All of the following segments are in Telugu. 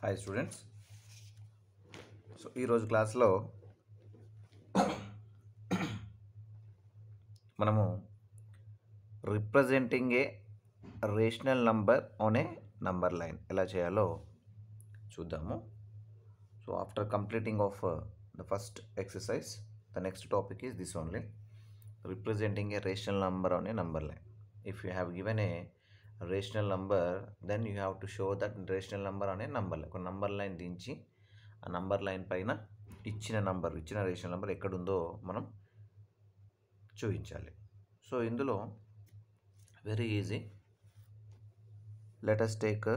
హాయ్ స్టూడెంట్స్ సో ఈరోజు క్లాస్లో మనము representing a rational number on a number line ఎలా చేయాలో చూద్దాము so after completing of the first exercise the next topic is this only representing a rational number on a number line if you have given a rational number then you have to show that rational number అనే నంబర్ ఒక నంబర్ లైన్ దించి ఆ నంబర్ లైన్ పైన ఇచ్చిన నంబర్ ఇచ్చిన రేషనల్ నంబర్ ఎక్కడుందో మనం చూపించాలి సో ఇందులో very easy let's take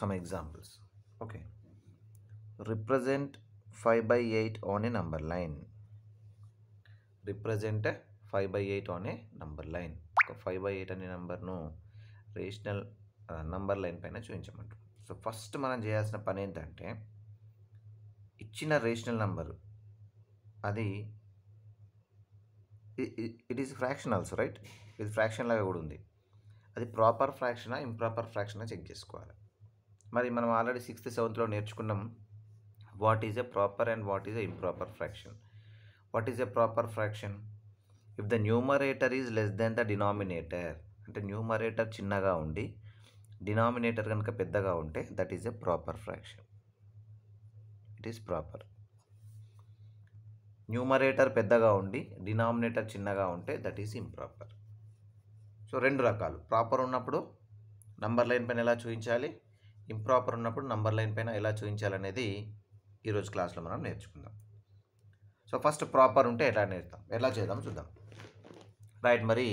some examples okay represent five by eight on a number line represent five by eight on a number line ఒక ఫైవ్ బై ఎయిట్ అనే నెంబర్ను రేషనల్ నంబర్ లైన్ పైన చూపించమంటారు సో ఫస్ట్ మనం చేయాల్సిన పని ఏంటంటే ఇచ్చిన రేషనల్ నంబరు అది it is fraction also right ఇది ఫ్రాక్షన్ లాగా కూడా ఉంది అది ప్రాపర్ ఫ్రాక్షనా ఇంప్రాపర్ ఫ్రాక్షనా చెక్ చేసుకోవాలి మరి మనం ఆల్రెడీ సిక్స్త్ సెవెంత్లో నేర్చుకున్నాం what is a proper and what is a improper fraction what is a proper fraction if the numerator is less than the denominator అంటే న్యూమరేటర్ చిన్నగా ఉండి డినామినేటర్ కనుక పెద్దగా ఉంటే that is a proper fraction it is proper numerator పెద్దగా ఉండి డినామినేటర్ చిన్నగా ఉంటే దట్ ఈస్ ఇంప్రాపర్ సో రెండు రకాలు ప్రాపర్ ఉన్నప్పుడు నంబర్ లైన్ పైన ఎలా చూపించాలి ఇంప్రాపర్ ఉన్నప్పుడు నంబర్ లైన్ పైన ఎలా చూపించాలి అనేది ఈరోజు క్లాస్లో మనం నేర్చుకుందాం సో ఫస్ట్ ప్రాపర్ ఉంటే ఎలా నేర్తాం ఎలా చేద్దాం చూద్దాం రైట్ మరి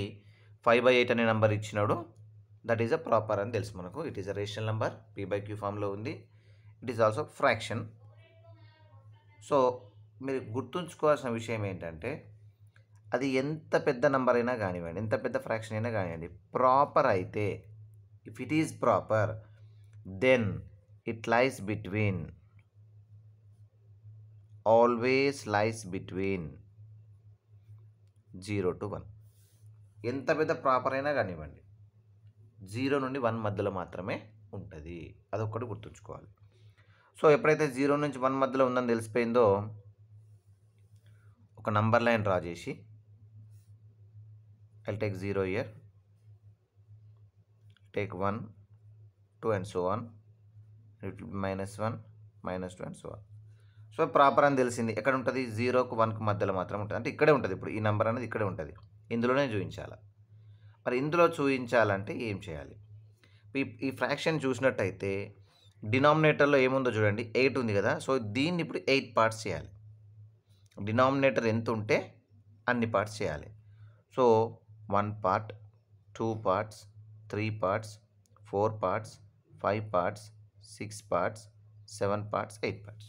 ఫైవ్ బై ఎయిట్ అనే నెంబర్ ఇచ్చినాడు దట్ ఈజ్ అ ప్రాపర్ అని తెలుసు మనకు it is a rational number p by q ఫామ్లో ఉంది it is also fraction so మీరు గుర్తుంచుకోవాల్సిన విషయం ఏంటంటే అది ఎంత పెద్ద నెంబర్ అయినా కానివ్వండి ఎంత పెద్ద ఫ్రాక్షన్ అయినా కానివ్వండి ప్రాపర్ అయితే if it is proper then it lies between always lies between zero to one ఎంత పెద్ద ప్రాపర్ అయినా కానివ్వండి జీరో నుండి వన్ మధ్యలో మాత్రమే ఉంటుంది అదొక్కటి గుర్తుంచుకోవాలి సో ఎప్పుడైతే జీరో నుంచి వన్ మధ్యలో ఉందని తెలిసిపోయిందో ఒక నంబర్ లైన్ డ్రా చేసి I take zero here take one two and so on minus one minus two and so on so proper అని తెలిసింది ఎక్కడ ఉంటుంది జీరోకు వన్కు మధ్యలో మాత్రం ఉంటుంది అంటే ఇక్కడే ఉంటుంది ఇప్పుడు ఈ నెంబర్ అనేది ఇక్కడే ఉంటుంది ఇందులోనే చూపించాలి మరి ఇందులో చూపించాలంటే ఏం చేయాలి ఈ ఫ్రాక్షన్ చూసినట్టయితే డినామినేటర్లో ఏముందో చూడండి ఎయిట్ ఉంది కదా సో దీన్ని ఇప్పుడు ఎయిట్ పార్ట్స్ చేయాలి డినామినేటర్ ఎంత ఉంటే అన్ని పార్ట్స్ చేయాలి so one part two parts three parts four parts five parts six parts seven parts eight parts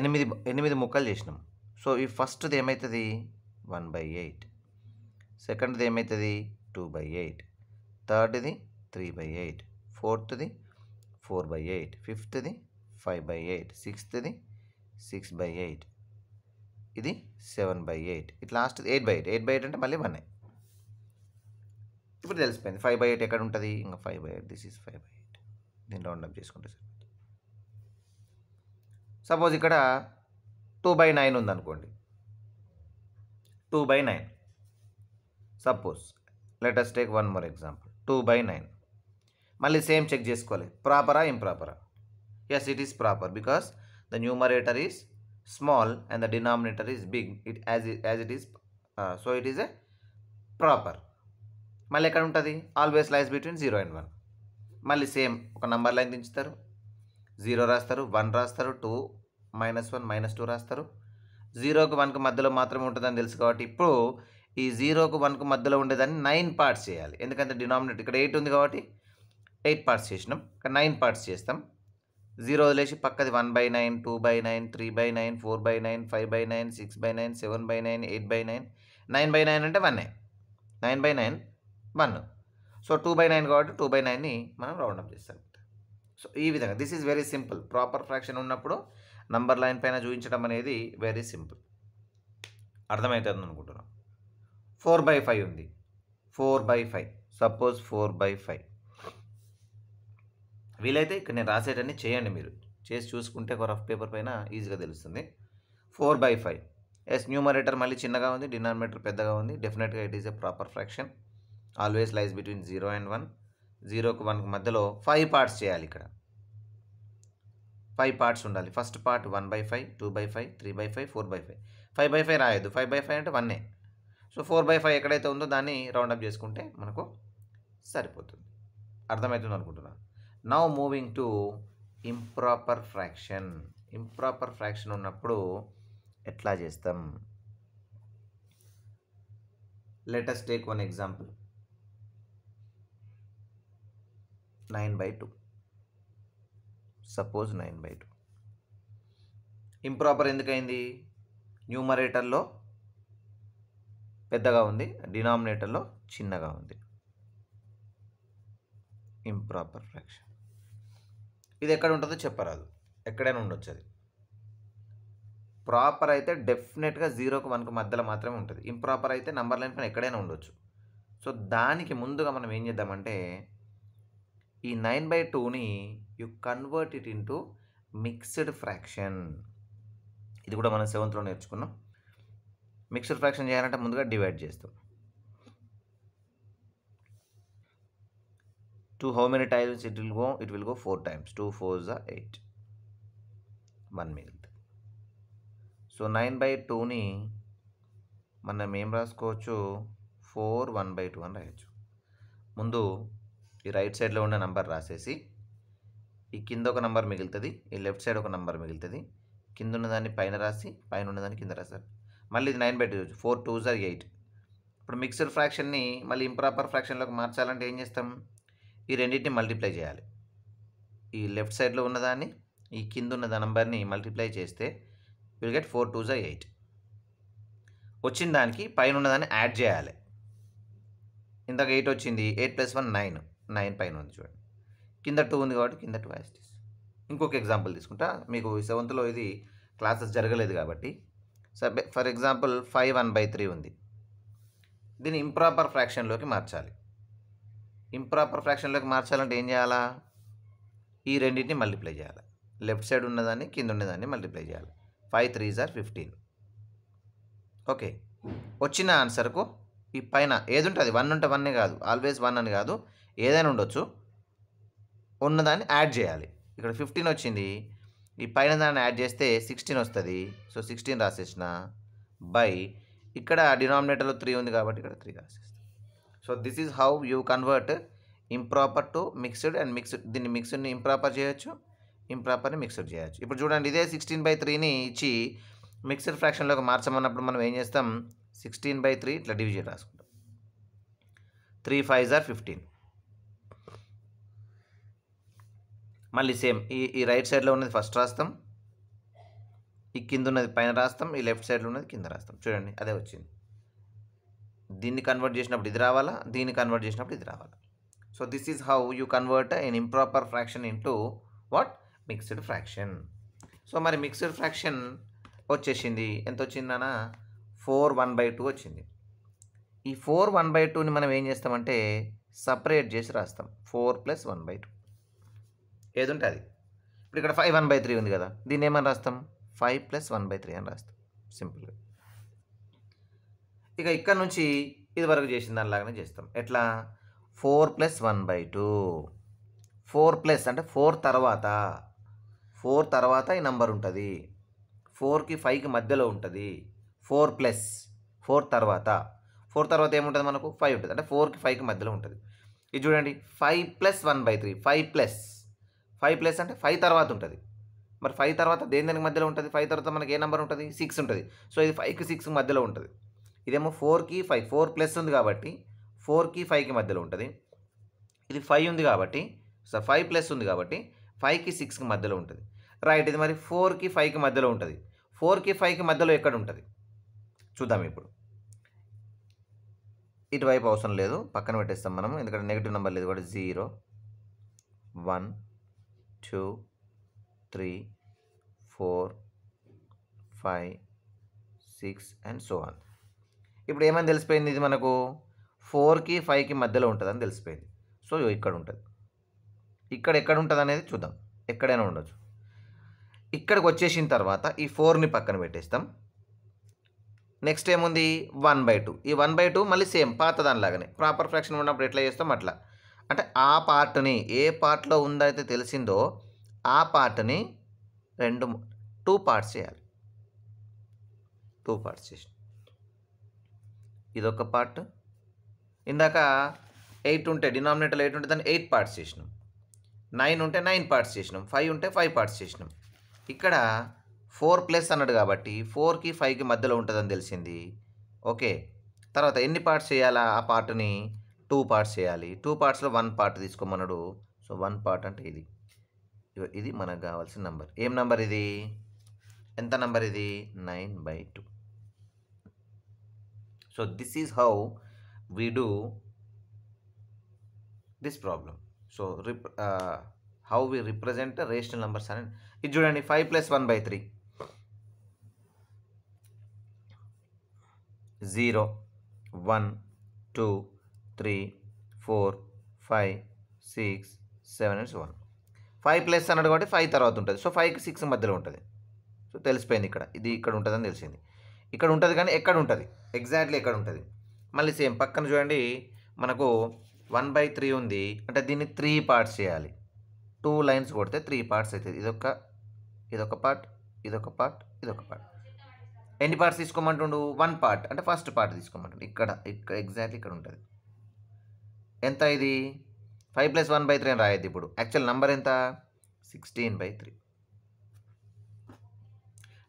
ఎనిమిది ఎనిమిది ముక్కలు చేసినాం సో ఈ ఫస్ట్ది ఏమవుతుంది వన్ బై ఎయిట్ సెకండ్ది ఏమవుతుంది టూ బై ఎయిట్ థర్డ్ది త్రీ బై ఎయిట్ ఫోర్త్ది ఫోర్ బై ఎయిట్ ఫిఫ్త్ది ఫైవ్ బై ఎయిట్ సిక్స్త్ది సిక్స్ బై ఎయిట్ ఇది seven by eight it last eight by eight eight by eight అంటే మళ్ళీ వన్ ఇప్పుడు తెలిసిపోయింది ఫైవ్ బై ఎయిట్ ఎక్కడ ఉంటుంది ఇంకా five by eight this is five by eight దీన్ని రౌండ్ అప్ చేసుకుంటే సపోజ్ ఇక్కడ టూ బై నైన్ ఉందనుకోండి two by nine suppose let's take one more example two by nine మళ్ళీ సేమ్ చెక్ చేసుకోవాలి ప్రాపరా ఇంప్రాపరా yes it is proper because the numerator is small and the denominator is big it as as it is so it is a proper మళ్ళీ ఎక్కడ ఉంటుంది always lies between zero and one మళ్ళీ సేమ్ ఒక నంబర్ లైన్ దించుతారు జీరో రాస్తారు వన్ రాస్తారు two minus one minus two రాస్తారు జీరోకి వన్కి మధ్యలో మాత్రమే ఉంటుందని తెలుసు కాబట్టి ఇప్పుడు ఈ జీరోకు వన్కు మధ్యలో ఉండేదాన్ని నైన్ పార్ట్స్ చేయాలి ఎందుకంటే డినామినేట్ ఇక్కడ ఎయిట్ ఉంది కాబట్టి ఎయిట్ పార్ట్స్ చేసినాం ఇక్కడ నైన్ పార్ట్స్ చేస్తాం జీరో వదిలేసి పక్కది one by nine two by nine three by nine four by nine five by nine six by nine seven by nine eight by nine nine by nine అంటే one nine by nine one so two by nine కాబట్టి టూ బై నైన్ని మనం రౌండప్ చేస్తాం సో ఈ విధంగా this is very simple proper fraction ఉన్నప్పుడు నంబర్ లైన్ పైన చూపించడం అనేది వెరీ సింపుల్ అర్థమవుతుంది అనుకుంటున్నాం ఫోర్ బై ఫైవ్ ఉంది four by five suppose four by five వీలైతే ఇక్కడ నేను రాసేటన్ని చేయండి మీరు చేసి చూసుకుంటే ఒక రఫ్ పేపర్ పైన ఈజీగా తెలుస్తుంది four by five yes numerator మళ్ళీ చిన్నగా ఉంది డినామినేటర్ పెద్దగా ఉంది డెఫినెట్గా it is a proper fraction always lies between zero and one జీరోకి వన్కి మధ్యలో ఫైవ్ పార్ట్స్ చేయాలి ఇక్కడ ఫైవ్ పార్ట్స్ ఉండాలి first part one by five two by five three by five four by five five by five రాయొద్దు ఫైవ్ బై ఫైవ్ అంటే వన్నే సో ఫోర్ బై ఫైవ్ ఎక్కడైతే ఉందో దాన్ని రౌండప్ చేసుకుంటే మనకు సరిపోతుంది అర్థమవుతుంది అనుకుంటున్నాను now moving to improper fraction improper fraction ఉన్నప్పుడు ఎట్లా చేస్తాం let's take one example nine by two suppose nine by two improper ఎందుకైంది న్యూమరేటర్లో పెద్దగా ఉంది డినామినేటర్లో చిన్నగా ఉంది ఇంప్రాపర్ ఫ్రాక్షన్ ఇది ఎక్కడ ఉంటుందో చెప్పరాదు ఎక్కడైనా ఉండొచ్చు అది ప్రాపర్ అయితే డెఫినెట్గా జీరోకి వన్కు మధ్యలో మాత్రమే ఉంటుంది ఇంప్రాపర్ అయితే నంబర్ లైన్ పైన ఎక్కడైనా ఉండొచ్చు సో దానికి ముందుగా మనం ఏం చేద్దామంటే ఈ నైన్ బై టూని you convert it into mixed fraction ఇది కూడా మనం సెవెంత్లో నేర్చుకున్నాం మిక్స్డ్ ఫ్రాక్షన్ చేయాలంటే ముందుగా డివైడ్ చేస్తాం two how many times it will go it will go four times two four జా ఎయిట్ వన్ మిల్త్ సో నైన్ బై టూని మనం ఏం రాసుకోవచ్చు ఫోర్ వన్ బై టూ అని రాయొచ్చు ముందు ఈ రైట్ సైడ్లో ఉన్న నంబర్ రాసేసి ఈ కింద ఒక నంబర్ మిగులుతుంది ఈ లెఫ్ట్ సైడ్ ఒక నంబర్ మిగులుతుంది కింద ఉన్నదాన్ని పైన రాసి పైన ఉన్నదాన్ని కింద రాశారు మళ్ళీ ఇది nine by two four two జార్ ఎయిట్ ఇప్పుడు మిక్సర్ ఫ్రాక్షన్ని మళ్ళీ ఇంప్రాపర్ ఫ్రాక్షన్లోకి మార్చాలంటే ఏం చేస్తాం ఈ రెండింటిని మల్టిప్లై చేయాలి ఈ లెఫ్ట్ సైడ్లో ఉన్నదాన్ని ఈ కింద ఉన్న నంబర్ని మల్టిప్లై చేస్తే విల్ గెట్ ఫోర్ టూ జార్ ఎయిట్ వచ్చిన దానికి పైన ఉన్నదాన్ని యాడ్ చేయాలి ఇంతకు ఎయిట్ వచ్చింది eight plus one nine nine పైన ఉంది చూడండి కింద టూ ఉంది కాబట్టి కింద టూ యాస్టిస్ ఇంకొక ఎగ్జాంపుల్ తీసుకుంటా మీకు సెవెంత్లో ఇది క్లాసెస్ జరగలేదు కాబట్టి సబ్ for example five one by three ఉంది దీన్ని ఇంప్రాపర్ ఫ్రాక్షన్లోకి మార్చాలి ఇంప్రాపర్ ఫ్రాక్షన్లోకి మార్చాలంటే ఏం చేయాలా ఈ రెండింటిని మల్టిప్లై చేయాలి లెఫ్ట్ సైడ్ ఉన్నదాన్ని కింద ఉన్నదాన్ని మల్టిప్లై చేయాలి ఫైవ్ త్రీ జార్ ఫిఫ్టీన్ ఓకే వచ్చిన ఆన్సర్కు ఈ పైన ఏది ఉంటుంది వన్ ఉంటే వన్నే కాదు ఆల్వేస్ వన్ అని కాదు ఏదైనా ఉండొచ్చు ఉన్నదాన్ని యాడ్ చేయాలి ఇక్కడ ఫిఫ్టీన్ వచ్చింది ఈ పైన దాన్ని యాడ్ చేస్తే సిక్స్టీన్ వస్తుంది సో సిక్స్టీన్ రాసేసిన బై ఇక్కడ డినామినేటర్లో త్రీ ఉంది కాబట్టి ఇక్కడ త్రీ రాసేస్తాను so this is how you convert improper to mixed and mixed దీన్ని మిక్స్డ్ని ఇంప్రాపర్ చేయొచ్చు ఇంప్రాపర్ని మిక్స్డ్ చేయొచ్చు ఇప్పుడు చూడండి ఇదే సిక్స్టీన్ బై త్రీని ఇచ్చి మిక్స్డ్ ఫ్రాక్షన్లోకి మార్చమన్నప్పుడు మనం ఏం చేస్తాం సిక్స్టీన్ బై త్రీ ఇట్లా డివిజన్ రాసుకుంటాం త్రీ ఫైవ్ జార్ ఫిఫ్టీన్ మళ్ళీ సేమ్ ఈ ఈ రైట్ సైడ్లో ఉన్నది ఫస్ట్ రాస్తాం ఈ కింద ఉన్నది పైన రాస్తాం ఈ లెఫ్ట్ సైడ్లో ఉన్నది కింద రాస్తాం చూడండి అదే వచ్చింది దీన్ని కన్వర్ట్ చేసినప్పుడు ఇది రావాలా దీన్ని కన్వర్ట్ చేసినప్పుడు ఇది రావాలా so this is how you convert an improper fraction into what mixed fraction so మరి మిక్స్డ్ ఫ్రాక్షన్ వచ్చేసింది ఎంత వచ్చిందనా ఫోర్ వన్ బై టూ వచ్చింది ఈ ఫోర్ వన్ బై టూని మనం ఏం చేస్తామంటే సపరేట్ చేసి రాస్తాం four plus one by two ఏది ఉంటే అది ఇప్పుడు ఇక్కడ ఫైవ్ వన్ బై త్రీ ఉంది కదా దీన్ని ఏమని రాస్తాం five plus one by three అని రాస్తాం సింపుల్గా ఇక ఇక్కడ నుంచి ఇది వరకు చేసిన దానిలాగానే చేస్తాం ఎట్లా four plus one by two four plus అంటే ఫోర్ తర్వాత ఫోర్ తర్వాత ఈ నంబర్ ఉంటుంది ఫోర్కి ఫైవ్కి మధ్యలో ఉంటుంది ఫోర్ ప్లస్ ఫోర్ తర్వాత ఫోర్ తర్వాత ఏముంటుంది మనకు ఫైవ్ ఉంటుంది అంటే ఫోర్కి ఫైవ్కి మధ్యలో ఉంటుంది ఇది చూడండి five plus one by three five plus five plus అంటే ఫైవ్ తర్వాత ఉంటుంది మరి ఫైవ్ తర్వాత దేని దానికి మధ్యలో ఉంటుంది ఫైవ్ తర్వాత మనకి ఏ నెంబర్ ఉంటుంది సిక్స్ ఉంటుంది సో ఇది ఫైవ్కి సిక్స్ మధ్యలో ఉంటుంది ఇదేమో ఫోర్కి ఫైవ్ ఫోర్ ప్లస్ ఉంది కాబట్టి ఫోర్కి ఫైవ్కి మధ్యలో ఉంటుంది ఇది ఫైవ్ ఉంది కాబట్టి సో ఫైవ్ ప్లస్ ఉంది కాబట్టి ఫైవ్కి సిక్స్కి మధ్యలో ఉంటుంది రైట్ ఇది మరి ఫోర్కి ఫైవ్కి మధ్యలో ఉంటుంది ఫోర్కి ఫైవ్కి మధ్యలో ఎక్కడ ఉంటుంది చూద్దాం ఇప్పుడు ఇటువైపు అవసరం లేదు పక్కన పెట్టేస్తాం మనం ఎందుకంటే నెగిటివ్ నెంబర్ లేదు కూడా zero one two three four five six and so on ఇప్పుడు ఏమని తెలిసిపోయింది ఇది మనకు ఫోర్కి ఫైవ్కి మధ్యలో ఉంటుందని తెలిసిపోయింది సో ఇక్కడ ఉంటుంది ఇక్కడ ఎక్కడ ఉంటుంది అనేది చూద్దాం ఎక్కడైనా ఉండొచ్చు ఇక్కడికి వచ్చేసిన తర్వాత ఈ ఫోర్ని పక్కన పెట్టేస్తాం నెక్స్ట్ ఏముంది వన్ బై టూ ఈ వన్ బై టూ మళ్ళీ సేమ్ పాత దానిలాగానే ప్రాపర్ ఫ్రాక్షన్ ఉన్నప్పుడు ఎట్లా చేస్తాం అట్లా అంటే ఆ పార్ట్ని ఏ పార్ట్లో ఉందైతే తెలిసిందో ఆ పార్ట్ని రెండు టూ పార్ట్స్ చేయాలి టూ పార్ట్స్ చేసి ఇదొక పార్ట్ ఇందాక ఎయిట్ ఉంటే డినామినేటర్ ఎయిట్ ఉంటే దాన్ని ఎయిట్ పార్ట్స్ చేసినాం నైన్ ఉంటే నైన్ పార్ట్స్ చేసినాం ఫైవ్ ఉంటే ఫైవ్ పార్ట్స్ చేసినాం ఇక్కడ ఫోర్ ప్లస్ అన్నాడు కాబట్టి ఫోర్కి ఫైవ్కి మధ్యలో ఉంటుందని తెలిసింది ఓకే తర్వాత ఎన్ని పార్ట్స్ చేయాలా ఆ పార్ట్ని టూ పార్ట్స్ చేయాలి టూ పార్ట్స్లో వన్ పార్ట్ తీసుకోమన్నాడు సో వన్ పార్ట్ అంటే ఇది ఇది మనకు కావాల్సిన నంబర్ ఏం నంబర్ ఇది ఎంత నంబర్ ఇది nine by two so this is how we do this problem so rep how we represent rational numbers అని ఇది చూడండి five plus one by three zero one two three four five six seven and one five plus అన్నాడు కాబట్టి ఫైవ్ తర్వాత ఉంటుంది సో ఫైవ్కి సిక్స్ మధ్యలో ఉంటుంది సో తెలిసిపోయింది ఇక్కడ ఇది ఇక్కడ ఉంటుందని తెలిసింది ఇక్కడ ఉంటుంది కానీ ఎక్కడ ఉంటుంది ఎగ్జాక్ట్లీ ఎక్కడ ఉంటుంది మళ్ళీ సేమ్ పక్కన చూడండి మనకు వన్ బై త్రీ ఉంది అంటే దీన్ని త్రీ పార్ట్స్ చేయాలి టూ లైన్స్ కొడితే త్రీ పార్ట్స్ అవుతుంది ఇదొక ఇదొక పార్ట్ ఇదొక పార్ట్ ఇదొక పార్ట్ ఎన్ని పార్ట్స్ తీసుకోమంటుండు వన్ పార్ట్ అంటే ఫస్ట్ పార్ట్ తీసుకోమంటుండు ఇక్కడ ఇక్కడ ఎగ్జాక్ట్లీ ఇక్కడ ఉంటుంది ఎంత ఇది five plus one by three అని రాయద్దు ఇప్పుడు యాక్చువల్ నెంబర్ ఎంత సిక్స్టీన్ బై త్రీ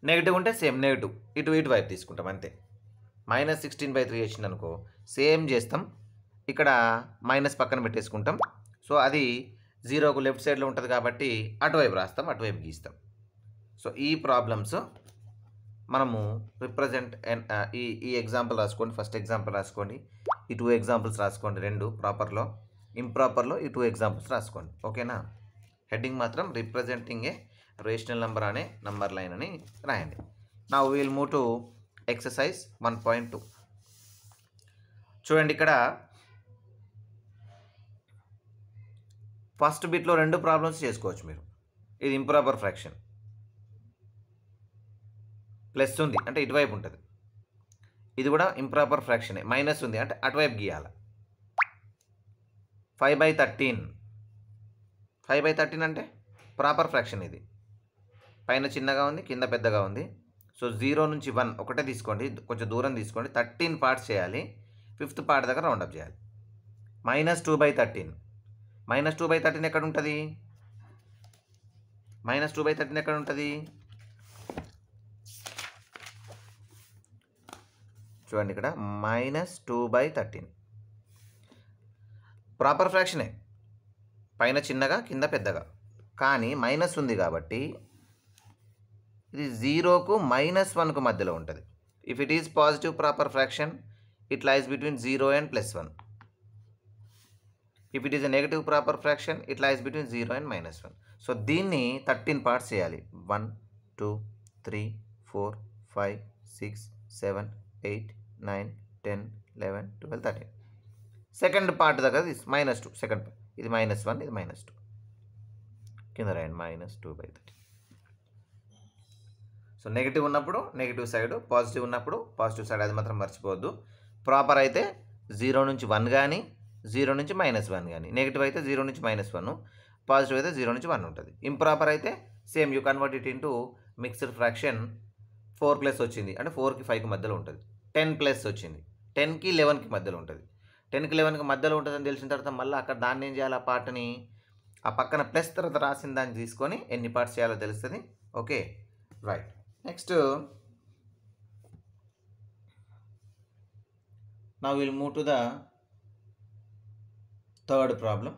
నెగిటివ్ ఉంటే సేమ్ నెగిటివ్ ఇటు ఇటు వైపు తీసుకుంటాం అంతే మైనస్ సిక్స్టీన్ బై త్రీ వచ్చింది అనుకో సేమ్ చేస్తాం ఇక్కడ మైనస్ పక్కన పెట్టేసుకుంటాం సో అది జీరోకు లెఫ్ట్ సైడ్లో ఉంటుంది కాబట్టి అటువైపు రాస్తాం అటువైపు గీస్తాం సో ఈ ప్రాబ్లమ్స్ మనము రిప్రజెంట్ uh, ఈ ఈ ఎగ్జాంపుల్ రాసుకోండి ఫస్ట్ ఎగ్జాంపుల్ రాసుకోండి ఈ టూ ఎగ్జాంపుల్స్ రాసుకోండి రెండు ప్రాపర్లో ఇంప్రాపర్లో ఈ టూ ఎగ్జాంపుల్స్ రాసుకోండి ఓకేనా హెడ్డింగ్ మాత్రం రిప్రజెంటింగ్ ఏ రేషనల్ నెంబర్ అనే నంబర్ లైన్ అని రాయండి నా we'll move to exercise one point two చూడండి ఇక్కడ ఫస్ట్ బిట్లో రెండు ప్రాబ్లమ్స్ చేసుకోవచ్చు మీరు ఇది ఇంప్రాపర్ ఫ్రాక్షన్ ప్లస్ ఉంది అంటే ఇటువైపు ఉంటుంది ఇది కూడా ఇంప్రాపర్ ఫ్రాక్షనే మైనస్ ఉంది అంటే అటువైపు గీయాలి five by thirteen five by thirteen అంటే ప్రాపర్ ఫ్రాక్షన్ ఇది పైన చిన్నగా ఉంది కింద పెద్దగా ఉంది సో జీరో నుంచి వన్ ఒకటే తీసుకోండి కొంచెం దూరం తీసుకోండి థర్టీన్ పార్ట్స్ చేయాలి ఫిఫ్త్ పార్ట్ దగ్గర రౌండప్ చేయాలి minus two by thirteen minus two by thirteen ఎక్కడ ఉంటుంది మైనస్ టూ బై థర్టీన్ ఎక్కడ ఉంటుంది చూడండి ఇక్కడ minus two by thirteen proper ఫ్రాక్షనే పైన చిన్నగా కింద పెద్దగా కానీ మైనస్ ఉంది కాబట్టి ఇది జీరోకు మైనస్ వన్కు మధ్యలో ఉంటుంది if it is positive proper fraction it lies between zero and plus one if it is a negative proper fraction it lies between zero and minus one so దీన్ని థర్టీన్ పార్ట్స్ చేయాలి one two three four five six seven eight nine ten eleven twelve thirteen second part దగ్గర ఇది మైనస్ టూ సెకండ్ పార్ట్ ఇది మైనస్ వన్ ఇది మైనస్ టూ కింద రాయండి minus two by thirty so negative ఉన్నప్పుడు నెగిటివ్ సైడ్ పాజిటివ్ ఉన్నప్పుడు పాజిటివ్ సైడ్ అది మాత్రం మర్చిపోవద్దు ప్రాపర్ అయితే జీరో నుంచి వన్ కానీ జీరో నుంచి మైనస్ వన్ కానీ నెగిటివ్ అయితే జీరో నుంచి మైనస్ వన్ పాజిటివ్ అయితే జీరో నుంచి వన్ ఉంటుంది ఇంప్రాపర్ అయితే same you convert it into mixed fraction four plus వచ్చింది అంటే ఫోర్కి ఫైవ్కి మధ్యలో ఉంటుంది టెన్ ప్లస్ వచ్చింది టెన్కి లెవెన్కి మధ్యలో ఉంటుంది టెన్కి లెవెన్కి మధ్యలో ఉంటుందని తెలిసిన తర్వాత మళ్ళీ అక్కడ దాన్ని ఏం చేయాలి ఆ పార్ట్ని ఆ పక్కన ప్లస్ తర్వాత రాసిన దాన్ని తీసుకొని ఎన్ని పార్ట్స్ చేయాలో తెలుస్తుంది ఓకే రైట్ నెక్స్ట్ నా will move to the third problem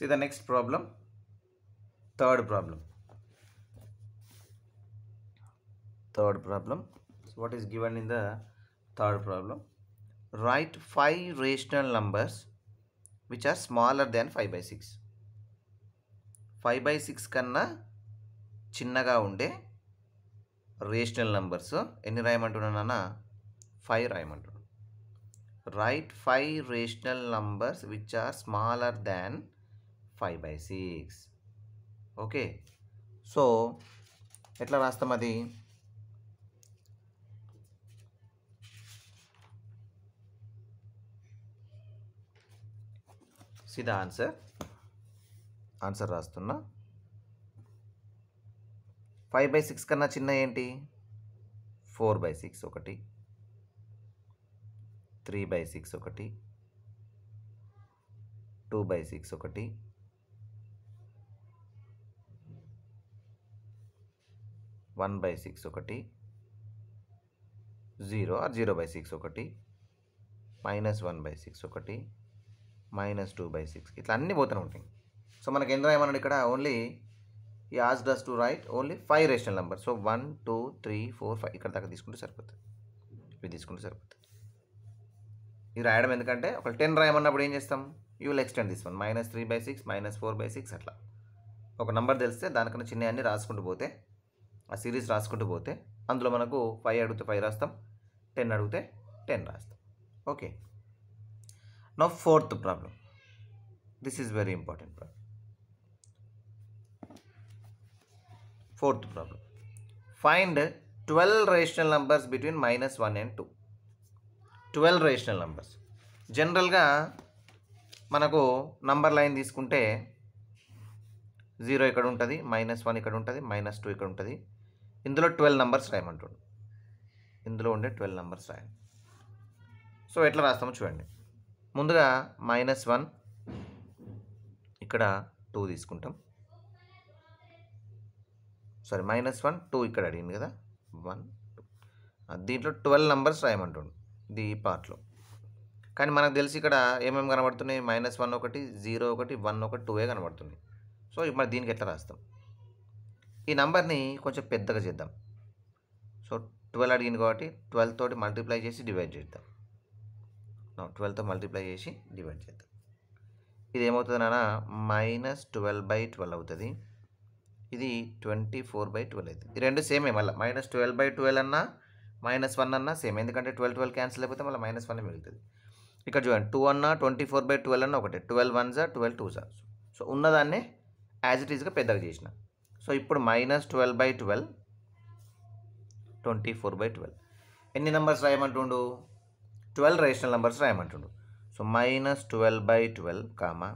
See the next problem. Third problem. Third problem. So what is given in the third problem? Write 5 rational numbers which are smaller than 5 by 6. 5 by 6 కన్నా చిన్నగా ఉండే రేషనల్ నంబర్స్ ఎన్ని రాయమంటున్నానన్న ఫైవ్ రాయమంటున్నాను right five rational numbers which are smaller than five by six okay so ఎట్లా రాస్తాం అది సిదా ఆన్సర్ ఆన్సర్ రాస్తున్నా ఫైవ్ బై సిక్స్ కన్నా చిన్న ఏంటి ఫోర్ బై సిక్స్ ఒకటి త్రీ బై సిక్స్ ఒకటి టూ బై సిక్స్ ఒకటి వన్ బై సిక్స్ ఒకటి zero or zero by six ఒకటి మైనస్ వన్ బై సిక్స్ ఒకటి మైనస్ టూ బై సిక్స్ ఇట్లా అన్నీ పోతూనే ఉంటాయి సో మనకి ఎంత రాయమన్నాడు ఇక్కడ ఓన్లీ ఈ as does to write only five rational number so one two three four five ఇక్కడ దాకా తీసుకుంటే సరిపోతుంది ఇవి తీసుకుంటే సరిపోతుంది ఇది రాయడం ఎందుకంటే ఒక టెన్ రాయమన్నప్పుడు ఏం చేస్తాం యూ విల్ ఎక్స్టెండ్ తీసుకోండి minus three by six minus four by six అట్లా ఒక నెంబర్ తెలిస్తే దానికన్నా చిన్న అన్ని రాసుకుంటూ పోతే ఆ సిరీస్ రాసుకుంటూ పోతే అందులో మనకు ఫైవ్ అడిగితే ఫైవ్ రాస్తాం టెన్ అడిగితే టెన్ రాస్తాం ఓకే నా fourth problem this is very important problem fourth problem find twelve rational numbers between minus one and two twelve rational numbers జనరల్గా మనకు నంబర్ లైన్ తీసుకుంటే జీరో ఇక్కడ ఉంటుంది మైనస్ వన్ ఇక్కడ ఉంటుంది మైనస్ టూ ఇక్కడ ఉంటుంది ఇందులో ట్వెల్వ్ నెంబర్స్ రాయమంటుండు ఇందులో ఉండే ట్వెల్వ్ నెంబర్స్ రాయండి సో ఎట్లా రాస్తామో చూడండి ముందుగా మైనస్ వన్ ఇక్కడ టూ తీసుకుంటాం సారీ మైనస్ వన్ టూ ఇక్కడ అడిగింది కదా వన్ దీంట్లో ట్వెల్వ్ నెంబర్స్ రాయమంటుండు ఇది ఈ పార్ట్లో కానీ మనకు తెలిసి ఇక్కడ ఏమేమి కనబడుతున్నాయి మైనస్ వన్ ఒకటి జీరో ఒకటి వన్ ఒకటి టూవే కనబడుతున్నాయి సో మరి దీనికి ఎట్లా రాస్తాం ఈ నెంబర్ని కొంచెం పెద్దగా చేద్దాం సో ట్వెల్వ్ అడిగింది కాబట్టి ట్వెల్వ్ తోటి మల్టిప్లై చేసి డివైడ్ చేద్దాం ట్వెల్వ్తో మల్టిప్లై చేసి డివైడ్ చేద్దాం ఇది ఏమవుతుంది నాన్న మైనస్ ట్వెల్వ్ బై ట్వెల్వ్ అవుతుంది ఇది ట్వంటీ ఫోర్ బై ట్వెల్వ్ అవుతుంది ఈ రెండు సేమే మళ్ళీ మైనస్ ట్వెల్వ్ బై ట్వెల్వ్ అన్నా మైనస్ వన్ అన్నా సేమ్ ఎందుకంటే ట్వెల్వ్ ట్వెల్వ్ క్యాన్సిల్ అయిపోతే మళ్ళీ మైనస్ వన్ మిగులుతుంది ఇక్కడ చూడండి టూ అన్నా ట్వంటీ ఫోర్ బై ట్వెల్వ్ అన్న ఒకటే ట్వెల్వ్ వన్ జా ట్వెల్వ్ టూ జా సో ఉన్నదాన్నే యాజ్ ఇట్ ఈజ్గా పెద్దగా చేసిన సో ఇప్పుడు minus twelve by twelve twenty four by twelve ఎన్ని నెంబర్స్ రాయమంటుండు ట్వెల్వ్ రేషనల్ నెంబర్స్ రాయమంటుండు so minus twelve by twelve comma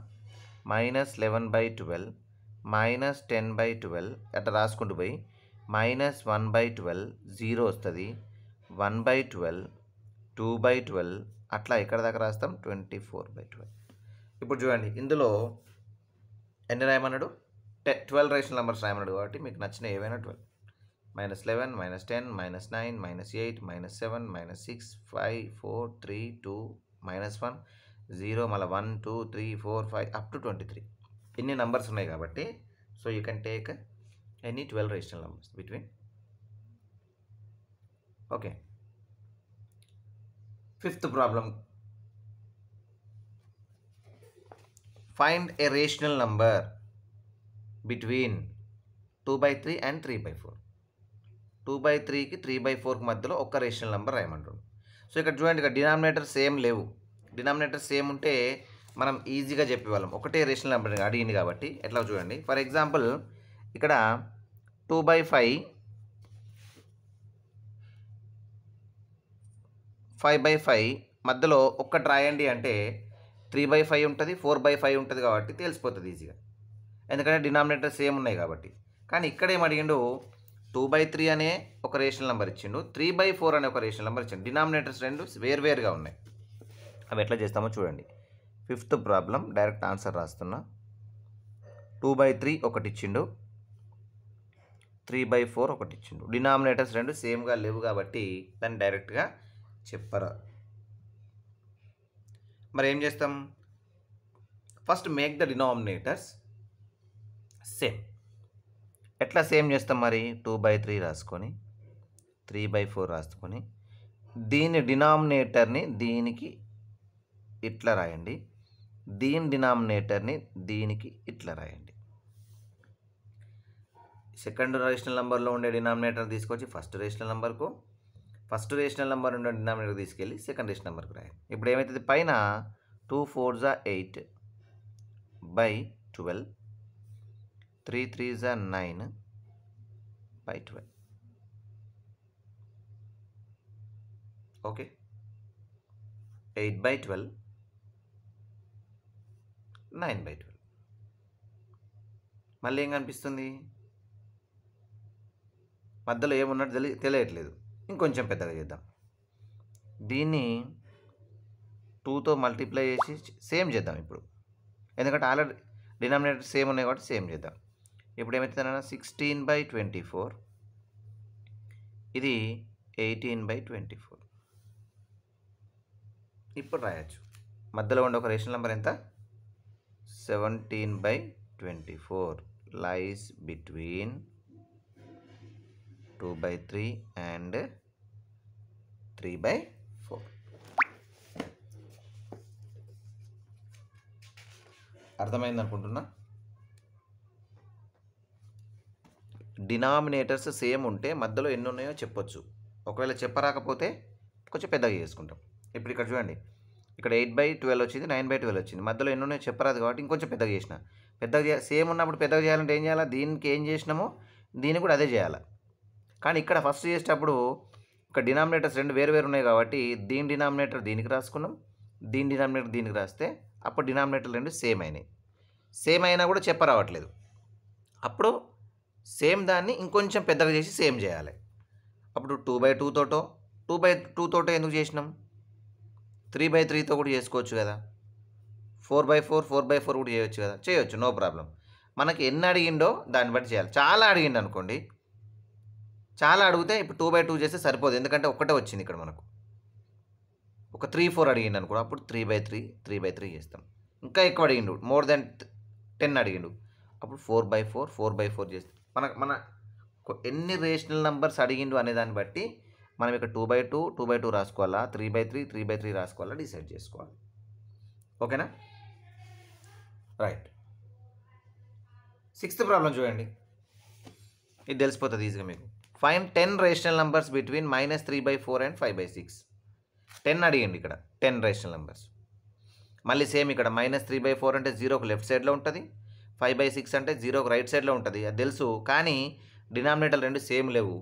minus eleven by twelve minus ten by twelve అట్లా రాసుకుంటూ పోయి minus one by twelve zero వస్తుంది one by twelve two by twelve అట్లా ఎక్కడ దాకా రాస్తాం ట్వంటీ ఫోర్ బై ట్వెల్వ్ ఇప్పుడు చూడండి ఇందులో ఎన్ని రాయమన్నాడు టె ట్వెల్వ్ రేషనల్ నెంబర్స్ రాయమన్నాడు కాబట్టి మీకు నచ్చిన ఏవైనా twelve minus eleven minus ten minus nine minus eight minus seven minus six five four three two minus one zero మళ్ళీ one two three four five up to twenty three ఇన్ని నెంబర్స్ ఉన్నాయి కాబట్టి so you can take any twelve rational numbers between okay fifth problem find a rational number between two by three and three by four two by త్రీకి త్రీ బై ఫోర్కి మధ్యలో ఒక్క రేషనల్ నెంబర్ రాయమంటాడు సో ఇక్కడ చూడండి ఇక్కడ డినామినేటర్ సేమ్ లేవు డినామినేటర్ సేమ్ ఉంటే మనం ఈజీగా చెప్పేవాళ్ళం ఒకటే రేషనల్ నెంబర్ అడిగింది కాబట్టి ఎట్లా చూడండి ఫర్ ఎగ్జాంపుల్ ఇక్కడ two by five five by five మధ్యలో ఒక్కటి రాయండి అంటే త్రీ బై ఫైవ్ ఉంటుంది ఫోర్ బై ఫైవ్ ఉంటుంది కాబట్టి తెలిసిపోతుంది ఈజీగా ఎందుకంటే డినామినేటర్ సేమ్ ఉన్నాయి కాబట్టి కానీ ఇక్కడ ఏం అడిగిండు టూ బై త్రీ అనే ఒక రేషన్ నెంబర్ ఇచ్చిండు త్రీ బై ఫోర్ అనే ఒక రేషన్ నెంబర్ ఇచ్చిండు డినామినేటర్స్ రెండు వేర్వేరుగా ఉన్నాయి అవి ఎట్లా చేస్తామో చూడండి ఫిఫ్త్ ప్రాబ్లం డైరెక్ట్ ఆన్సర్ రాస్తున్నా టూ బై త్రీ ఒకటి ఇచ్చిండు త్రీ బై ఫోర్ ఒకటి ఇచ్చిండు డినామినేటర్స్ రెండు సేమ్గా లేవు కాబట్టి దాన్ని డైరెక్ట్గా చెప్పరా మరి ఏం చేస్తాం first make the denominators same ఎట్లా సేమ్ చేస్తాం మరి టూ బై త్రీ రాసుకొని త్రీ బై ఫోర్ రాసుకొని దీని డినామినేటర్ని దీనికి ఇట్లా రాయండి దీని డినామినేటర్ని దీనికి ఇట్లా రాయండి సెకండ్ రేషనల్ నెంబర్లో ఉండే డినామినేటర్ తీసుకొచ్చి ఫస్ట్ రేషనల్ నెంబర్కు ఫస్ట్ రేషనల్ నెంబర్ ఉండే డినామినేటర్ తీసుకెళ్ళి సెకండ్ రేషనల్ నెంబర్కి రాయండి ఇప్పుడు ఏమవుతుంది పైన టూ ఫోర్ జా eight by twelve three three జార్ nine by twelve okay eight by twelve nine by twelve మళ్ళీ ఏం కనిపిస్తుంది మధ్యలో ఏమున్నట్టు తెలి తెలియట్లేదు ఇంకొంచెం పెద్దగా చేద్దాం దీన్ని టూతో మల్టిప్లై చేసి సేమ్ చేద్దాం ఇప్పుడు ఎందుకంటే ఆల్రెడీ డినామినేటర్ సేమ్ ఉన్నాయి కాబట్టి సేమ్ చేద్దాం ఇప్పుడు ఏమవుతుందన్న సిక్స్టీన్ బై ట్వంటీ ఫోర్ ఇది ఎయిటీన్ బై ట్వంటీ ఫోర్ ఇప్పుడు రాయచ్చు మధ్యలో ఉండే ఒక రేషన్ నెంబర్ ఎంత seventeen by twenty four lies between two by three and three by four అర్థమైంది అనుకుంటున్నా డినామినేటర్స్ సేమ్ ఉంటే మధ్యలో ఎన్ని ఉన్నాయో చెప్పొచ్చు ఒకవేళ చెప్పరాకపోతే కొంచెం పెద్దగా చేసుకుంటాం ఇప్పుడు ఇక్కడ చూడండి ఇక్కడ ఎయిట్ బై ట్వెల్వ్ వచ్చింది నైన్ బై ట్వెల్వ్ వచ్చింది మధ్యలో ఎన్ని ఉన్నాయో చెప్పరాదు కాబట్టి ఇంకొంచెం పెద్దగా చేసిన పెద్దగా సేమ్ ఉన్నప్పుడు పెద్దగా చేయాలంటే ఏం చేయాలా దీనికి ఏం చేసినామో దీన్ని కూడా అదే చేయాలి కానీ ఇక్కడ ఫస్ట్ చేసేటప్పుడు ఇక్కడ డినామినేటర్స్ రెండు వేరు వేరు ఉన్నాయి కాబట్టి దీని డినామినేటర్ దీనికి రాసుకున్నాం దీని డినామినేటర్ దీనికి రాస్తే అప్పుడు డినామినేటర్ రెండు సేమ్ అయినాయి సేమ్ అయినా కూడా చెప్పరావట్లేదు అప్పుడు సేమ్ దాన్ని ఇంకొంచెం పెద్దగా చేసి సేమ్ చేయాలి అప్పుడు టూ బై టూ తోటో టూ బై టూ తోటో ఎందుకు చేసినాం త్రీ బై త్రీతో కూడా చేసుకోవచ్చు కదా four by four four by four కూడా చేయొచ్చు కదా చేయొచ్చు నో ప్రాబ్లం మనకి ఎన్ని అడిగిండో దాన్ని బట్టి చేయాలి చాలా అడిగిండు అనుకోండి చాలా అడిగితే ఇప్పుడు టూ బై టూ చేస్తే సరిపోదు ఎందుకంటే ఒక్కటే వచ్చింది ఇక్కడ మనకు ఒక త్రీ ఫోర్ అడిగిండు అనుకో అప్పుడు three by three three by three చేస్తాం ఇంకా ఎక్కువ అడిగిండు మోర్ దెన్ టెన్ అడిగిండు అప్పుడు four by four four by four చేస్తాం మన మన ఎన్ని రేషనల్ నెంబర్స్ అడిగిండు అనే దాన్ని బట్టి మనం ఇక్కడ two by two two by two రాసుకోవాలా three by three three by three రాసుకోవాలా డిసైడ్ చేసుకోవాలి ఓకేనా రైట్ సిక్స్త్ ప్రాబ్లం చూడండి ఇది తెలిసిపోతుంది ఈజీగా మీకు five ten rational numbers between minus three by four and five by six ten అడిగండి ఇక్కడ టెన్ రేషనల్ నెంబర్స్ మళ్ళీ సేమ్ ఇక్కడ మైనస్ త్రీ బై ఫోర్ అంటే జీరోకి లెఫ్ట్ సైడ్లో ఉంటుంది ఫైవ్ బై సిక్స్ అంటే జీరోకి రైట్ సైడ్లో ఉంటుంది అది తెలుసు కానీ డినామినేటర్ రెండు సేమ్ లేవు